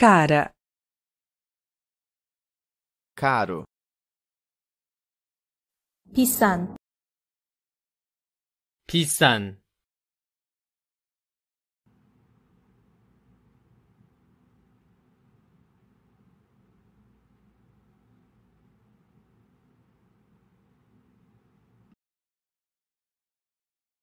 cara, caro, pisan, pisan.